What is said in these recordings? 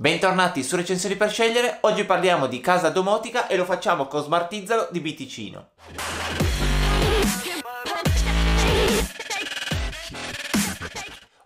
Bentornati su Recensioni per scegliere, oggi parliamo di casa domotica e lo facciamo con Smartizzalo di Biticino.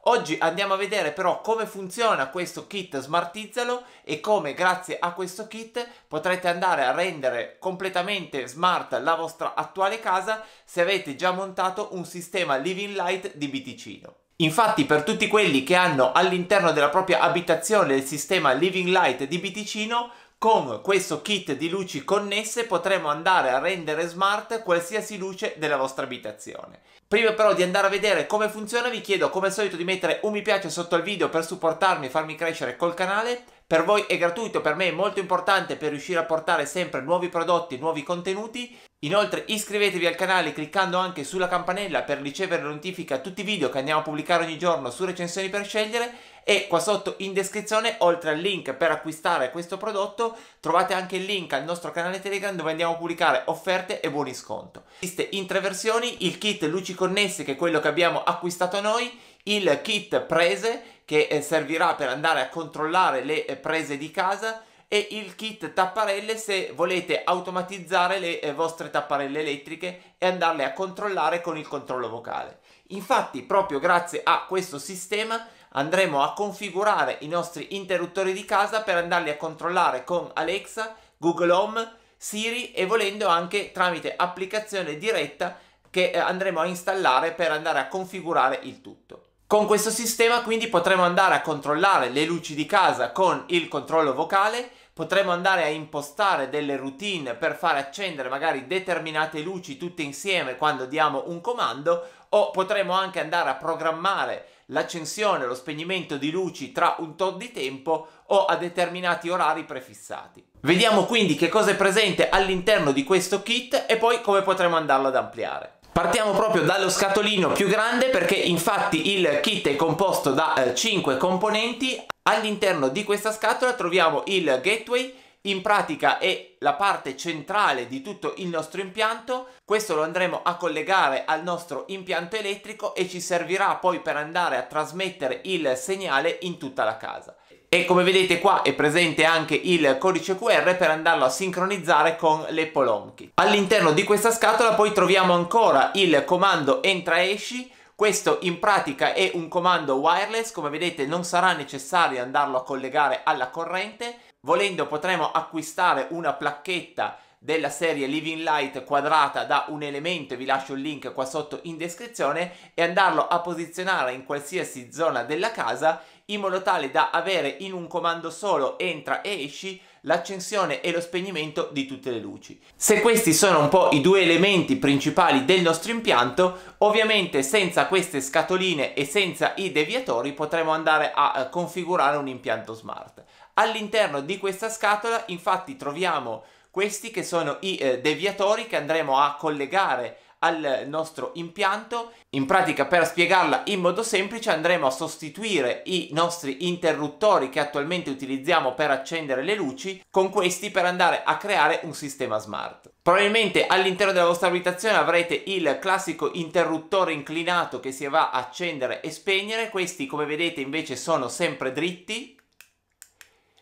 Oggi andiamo a vedere però come funziona questo kit Smartizzalo e come grazie a questo kit potrete andare a rendere completamente smart la vostra attuale casa se avete già montato un sistema Living Light di Biticino. Infatti per tutti quelli che hanno all'interno della propria abitazione il sistema Living Light di Biticino, con questo kit di luci connesse potremo andare a rendere smart qualsiasi luce della vostra abitazione. Prima però di andare a vedere come funziona vi chiedo come al solito di mettere un mi piace sotto al video per supportarmi e farmi crescere col canale. Per voi è gratuito, per me è molto importante per riuscire a portare sempre nuovi prodotti, nuovi contenuti. Inoltre iscrivetevi al canale cliccando anche sulla campanella per ricevere notifiche a tutti i video che andiamo a pubblicare ogni giorno su recensioni per scegliere e qua sotto in descrizione oltre al link per acquistare questo prodotto trovate anche il link al nostro canale Telegram dove andiamo a pubblicare offerte e buoni sconto. Esiste in tre versioni il kit luci connesse che è quello che abbiamo acquistato noi, il kit prese che eh, servirà per andare a controllare le eh, prese di casa e il kit tapparelle se volete automatizzare le eh, vostre tapparelle elettriche e andarle a controllare con il controllo vocale. Infatti proprio grazie a questo sistema andremo a configurare i nostri interruttori di casa per andarli a controllare con Alexa, Google Home, Siri e volendo anche tramite applicazione diretta che eh, andremo a installare per andare a configurare il tutto. Con questo sistema quindi potremo andare a controllare le luci di casa con il controllo vocale, potremo andare a impostare delle routine per fare accendere magari determinate luci tutte insieme quando diamo un comando o potremo anche andare a programmare l'accensione, lo spegnimento di luci tra un tot di tempo o a determinati orari prefissati. Vediamo quindi che cosa è presente all'interno di questo kit e poi come potremo andarlo ad ampliare. Partiamo proprio dallo scatolino più grande perché infatti il kit è composto da eh, 5 componenti. All'interno di questa scatola troviamo il gateway, in pratica è la parte centrale di tutto il nostro impianto, questo lo andremo a collegare al nostro impianto elettrico e ci servirà poi per andare a trasmettere il segnale in tutta la casa e come vedete qua è presente anche il codice QR per andarlo a sincronizzare con le polomchi. All'interno di questa scatola poi troviamo ancora il comando entra-esci questo in pratica è un comando wireless, come vedete non sarà necessario andarlo a collegare alla corrente, volendo potremo acquistare una placchetta della serie Living Light quadrata da un elemento, vi lascio il link qua sotto in descrizione, e andarlo a posizionare in qualsiasi zona della casa in modo tale da avere in un comando solo entra e esci l'accensione e lo spegnimento di tutte le luci. Se questi sono un po' i due elementi principali del nostro impianto, ovviamente senza queste scatoline e senza i deviatori potremo andare a eh, configurare un impianto smart. All'interno di questa scatola infatti troviamo questi che sono i eh, deviatori che andremo a collegare al nostro impianto. In pratica, per spiegarla in modo semplice, andremo a sostituire i nostri interruttori che attualmente utilizziamo per accendere le luci con questi per andare a creare un sistema smart. Probabilmente all'interno della vostra abitazione avrete il classico interruttore inclinato che si va a accendere e spegnere, questi come vedete invece sono sempre dritti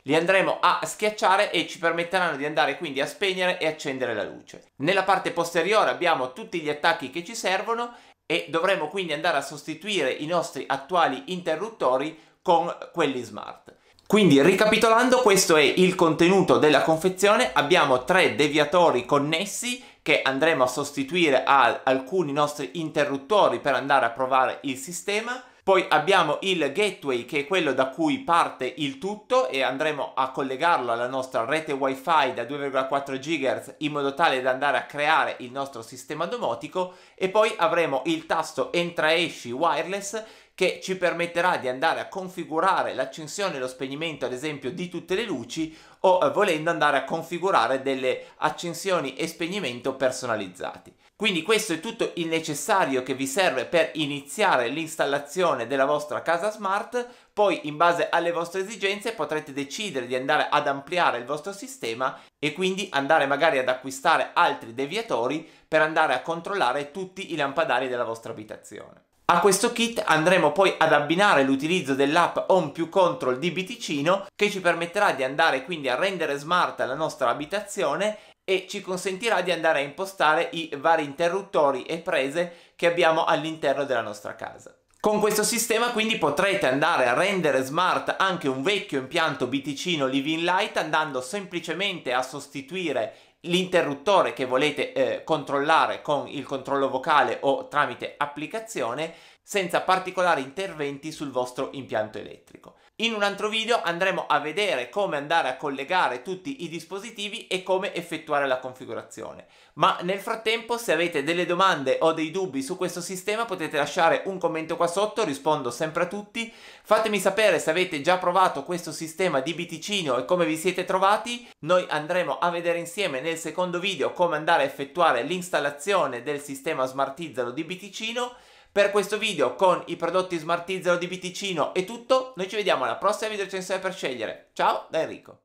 li andremo a schiacciare e ci permetteranno di andare quindi a spegnere e accendere la luce. Nella parte posteriore abbiamo tutti gli attacchi che ci servono e dovremo quindi andare a sostituire i nostri attuali interruttori con quelli smart. Quindi ricapitolando questo è il contenuto della confezione, abbiamo tre deviatori connessi che andremo a sostituire a alcuni nostri interruttori per andare a provare il sistema poi abbiamo il gateway che è quello da cui parte il tutto e andremo a collegarlo alla nostra rete wifi da 2,4 GHz in modo tale da andare a creare il nostro sistema domotico e poi avremo il tasto entra-esci wireless che ci permetterà di andare a configurare l'accensione e lo spegnimento ad esempio di tutte le luci o volendo andare a configurare delle accensioni e spegnimento personalizzati. Quindi questo è tutto il necessario che vi serve per iniziare l'installazione della vostra casa smart, poi in base alle vostre esigenze potrete decidere di andare ad ampliare il vostro sistema e quindi andare magari ad acquistare altri deviatori per andare a controllare tutti i lampadari della vostra abitazione. A questo kit andremo poi ad abbinare l'utilizzo dell'app Home più Control di Biticino che ci permetterà di andare quindi a rendere smart la nostra abitazione e ci consentirà di andare a impostare i vari interruttori e prese che abbiamo all'interno della nostra casa. Con questo sistema quindi potrete andare a rendere smart anche un vecchio impianto BTC Living Light andando semplicemente a sostituire l'interruttore che volete eh, controllare con il controllo vocale o tramite applicazione senza particolari interventi sul vostro impianto elettrico. In un altro video andremo a vedere come andare a collegare tutti i dispositivi e come effettuare la configurazione. Ma nel frattempo se avete delle domande o dei dubbi su questo sistema potete lasciare un commento qua sotto, rispondo sempre a tutti. Fatemi sapere se avete già provato questo sistema di Biticino e come vi siete trovati. Noi andremo a vedere insieme nel nel secondo video come andare a effettuare l'installazione del sistema Smartizzalo di Biticino. Per questo video con i prodotti Smartizzalo di Biticino è tutto, noi ci vediamo alla prossima video recensione per scegliere. Ciao da Enrico!